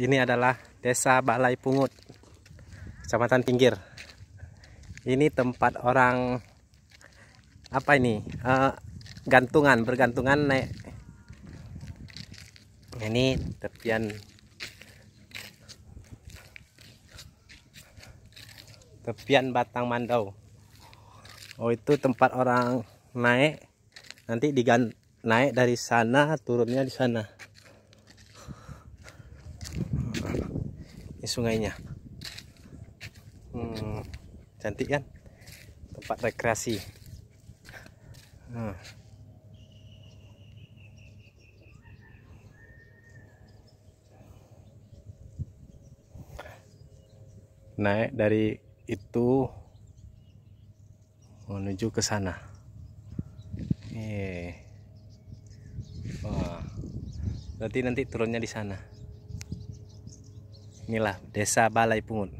Ini adalah Desa Balai Pungut, Kecamatan Pinggir. Ini tempat orang apa ini? Uh, gantungan, bergantungan naik. Ini tepian tepian batang mandau. Oh, itu tempat orang naik nanti digan naik dari sana turunnya di sana. sungainya hmm, cantik kan tempat rekreasi hmm. naik dari itu menuju ke sana Nih, iya. wah berarti nanti turunnya di sana inilah Desa Balai Pungut.